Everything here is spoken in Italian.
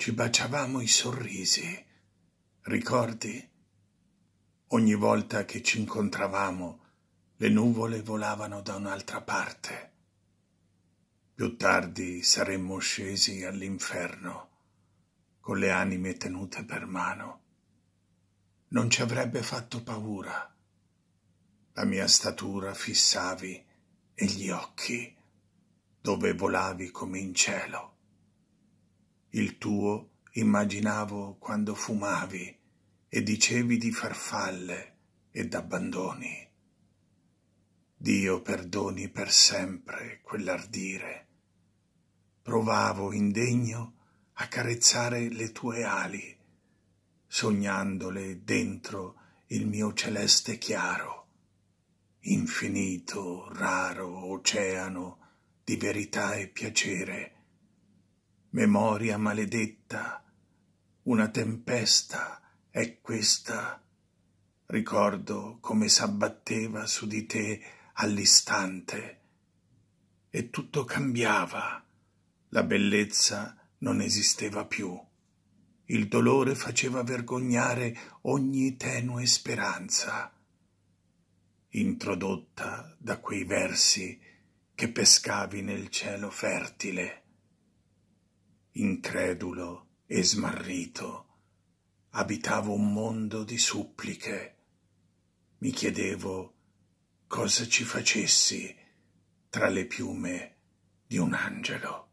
ci baciavamo i sorrisi. Ricordi? Ogni volta che ci incontravamo, le nuvole volavano da un'altra parte. Più tardi saremmo scesi all'inferno, con le anime tenute per mano. Non ci avrebbe fatto paura. La mia statura fissavi e gli occhi, dove volavi come in cielo. Il tuo immaginavo quando fumavi e dicevi di farfalle ed abbandoni. Dio perdoni per sempre quell'ardire. Provavo indegno a carezzare le tue ali, sognandole dentro il mio celeste chiaro, infinito, raro oceano di verità e piacere, memoria maledetta, una tempesta è questa. Ricordo come s'abbatteva su di te all'istante e tutto cambiava, la bellezza non esisteva più. Il dolore faceva vergognare ogni tenue speranza. Introdotta da quei versi che pescavi nel cielo fertile incredulo e smarrito, abitavo un mondo di suppliche. Mi chiedevo cosa ci facessi tra le piume di un angelo.